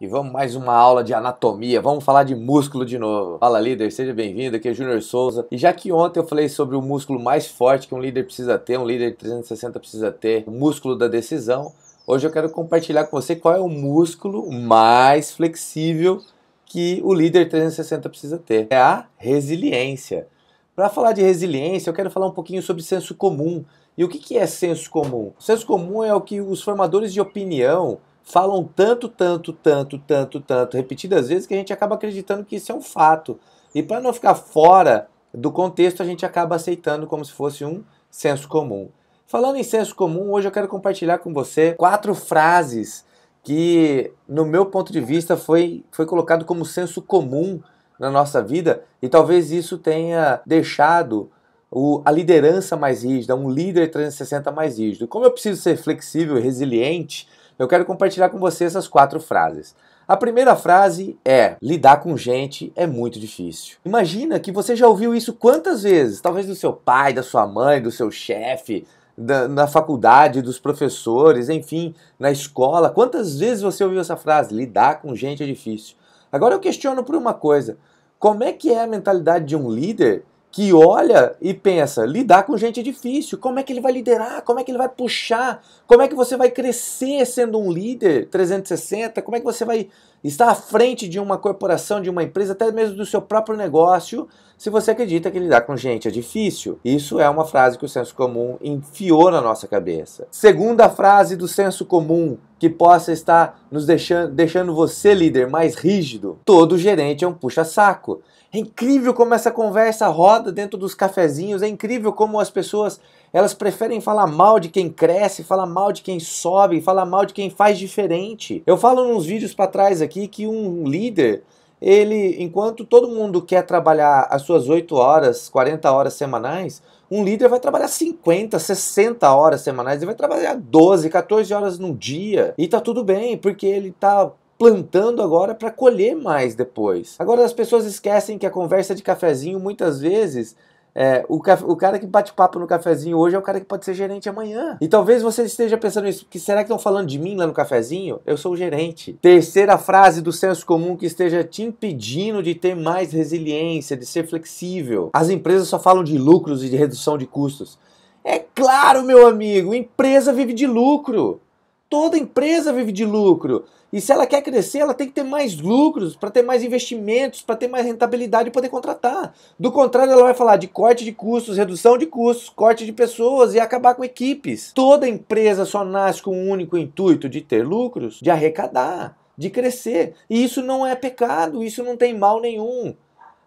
E vamos mais uma aula de anatomia, vamos falar de músculo de novo. Fala líder, seja bem-vindo, aqui é Júnior Souza. E já que ontem eu falei sobre o músculo mais forte que um líder precisa ter, um líder de 360 precisa ter, o músculo da decisão, hoje eu quero compartilhar com você qual é o músculo mais flexível que o líder 360 precisa ter. É a resiliência. Para falar de resiliência, eu quero falar um pouquinho sobre senso comum. E o que é senso comum? senso comum é o que os formadores de opinião falam tanto, tanto, tanto, tanto, tanto, repetidas vezes, que a gente acaba acreditando que isso é um fato. E para não ficar fora do contexto, a gente acaba aceitando como se fosse um senso comum. Falando em senso comum, hoje eu quero compartilhar com você quatro frases que, no meu ponto de vista, foi, foi colocado como senso comum na nossa vida e talvez isso tenha deixado o, a liderança mais rígida, um líder 360 mais rígido. Como eu preciso ser flexível e resiliente, eu quero compartilhar com você essas quatro frases. A primeira frase é: lidar com gente é muito difícil. Imagina que você já ouviu isso quantas vezes? Talvez do seu pai, da sua mãe, do seu chefe, da, na faculdade, dos professores, enfim, na escola. Quantas vezes você ouviu essa frase? Lidar com gente é difícil. Agora eu questiono por uma coisa: como é que é a mentalidade de um líder que olha e pensa, lidar com gente é difícil, como é que ele vai liderar, como é que ele vai puxar, como é que você vai crescer sendo um líder 360, como é que você vai estar à frente de uma corporação, de uma empresa, até mesmo do seu próprio negócio, se você acredita que lidar com gente é difícil. Isso é uma frase que o senso comum enfiou na nossa cabeça. Segunda frase do senso comum, que possa estar nos deixando, deixando você, líder, mais rígido. Todo gerente é um puxa-saco. É incrível como essa conversa roda dentro dos cafezinhos, é incrível como as pessoas elas preferem falar mal de quem cresce, falar mal de quem sobe, falar mal de quem faz diferente. Eu falo nos vídeos para trás aqui que um líder ele, enquanto todo mundo quer trabalhar as suas 8 horas, 40 horas semanais, um líder vai trabalhar 50, 60 horas semanais, ele vai trabalhar 12, 14 horas no dia e tá tudo bem, porque ele tá plantando agora para colher mais depois. Agora as pessoas esquecem que a conversa de cafezinho muitas vezes é, o, o, cara que bate papo no cafezinho hoje é o cara que pode ser gerente amanhã. E talvez você esteja pensando nisso, que será que estão falando de mim lá no cafezinho? Eu sou o gerente. Terceira frase do senso comum que esteja te impedindo de ter mais resiliência, de ser flexível. As empresas só falam de lucros e de redução de custos. É claro, meu amigo, empresa vive de lucro. Toda empresa vive de lucro. E se ela quer crescer, ela tem que ter mais lucros, para ter mais investimentos, para ter mais rentabilidade e poder contratar. Do contrário, ela vai falar de corte de custos, redução de custos, corte de pessoas e acabar com equipes. Toda empresa só nasce com o um único intuito de ter lucros, de arrecadar, de crescer. E isso não é pecado, isso não tem mal nenhum.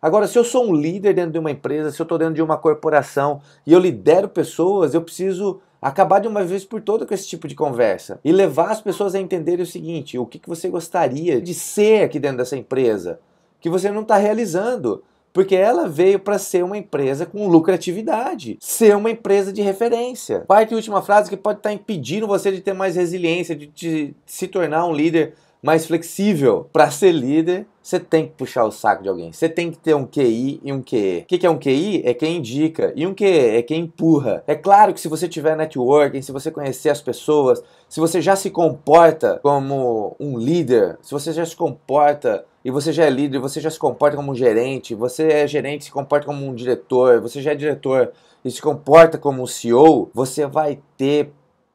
Agora, se eu sou um líder dentro de uma empresa, se eu estou dentro de uma corporação e eu lidero pessoas, eu preciso acabar de uma vez por toda com esse tipo de conversa e levar as pessoas a entenderem o seguinte: o que, que você gostaria de ser aqui dentro dessa empresa que você não está realizando. Porque ela veio para ser uma empresa com lucratividade, ser uma empresa de referência. Quarta e última frase que pode estar tá impedindo você de ter mais resiliência, de, de se tornar um líder mais flexível. Para ser líder, você tem que puxar o saco de alguém. Você tem que ter um QI e um QE. O que é um QI? É quem indica. E um QE é quem empurra. É claro que se você tiver networking, se você conhecer as pessoas, se você já se comporta como um líder, se você já se comporta e você já é líder, você já se comporta como um gerente, você é gerente se comporta como um diretor, você já é diretor e se comporta como um CEO, você vai ter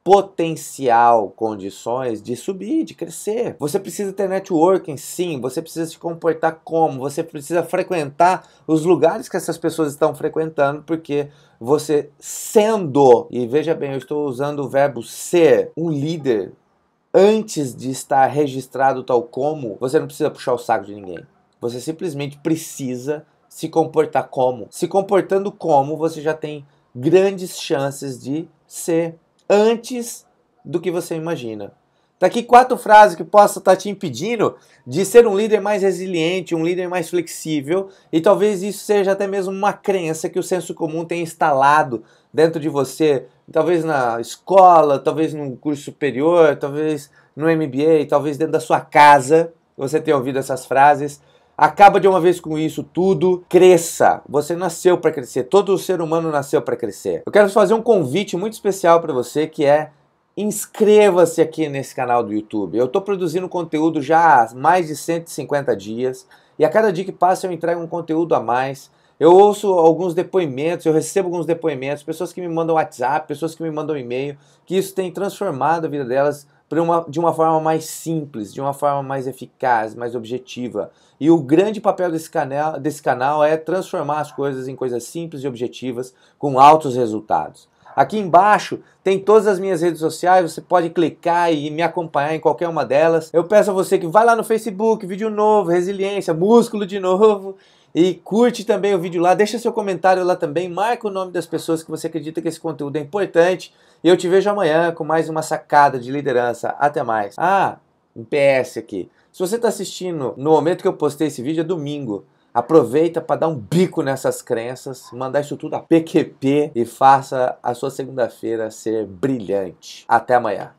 potencial condições de subir, de crescer. Você precisa ter networking, sim, você precisa se comportar como, você precisa frequentar os lugares que essas pessoas estão frequentando, porque você sendo, e veja bem, eu estou usando o verbo ser, um líder antes de estar registrado tal como, você não precisa puxar o saco de ninguém. Você simplesmente precisa se comportar como. Se comportando como, você já tem grandes chances de ser antes do que você imagina. Daqui tá quatro frases que possa estar tá te impedindo de ser um líder mais resiliente, um líder mais flexível, e talvez isso seja até mesmo uma crença que o senso comum tem instalado dentro de você, talvez na escola, talvez no curso superior, talvez no MBA, talvez dentro da sua casa, você tenha ouvido essas frases. Acaba de uma vez com isso tudo, cresça. Você nasceu para crescer, todo ser humano nasceu para crescer. Eu quero fazer um convite muito especial para você que é inscreva-se aqui nesse canal do YouTube. Eu estou produzindo conteúdo já há mais de 150 dias e a cada dia que passa eu entrego um conteúdo a mais. Eu ouço alguns depoimentos, eu recebo alguns depoimentos, pessoas que me mandam WhatsApp, pessoas que me mandam e-mail, que isso tem transformado a vida delas uma, de uma forma mais simples, de uma forma mais eficaz, mais objetiva. E o grande papel desse canal, desse canal é transformar as coisas em coisas simples e objetivas com altos resultados. Aqui embaixo tem todas as minhas redes sociais, você pode clicar e me acompanhar em qualquer uma delas. Eu peço a você que vá lá no Facebook, vídeo novo, resiliência, músculo de novo, e curte também o vídeo lá, deixa seu comentário lá também, marca o nome das pessoas que você acredita que esse conteúdo é importante. E eu te vejo amanhã com mais uma sacada de liderança. Até mais. Ah, um PS aqui. Se você está assistindo no momento que eu postei esse vídeo, é domingo. Aproveita para dar um bico nessas crenças, mandar isso tudo a PQP e faça a sua segunda-feira ser brilhante. Até amanhã.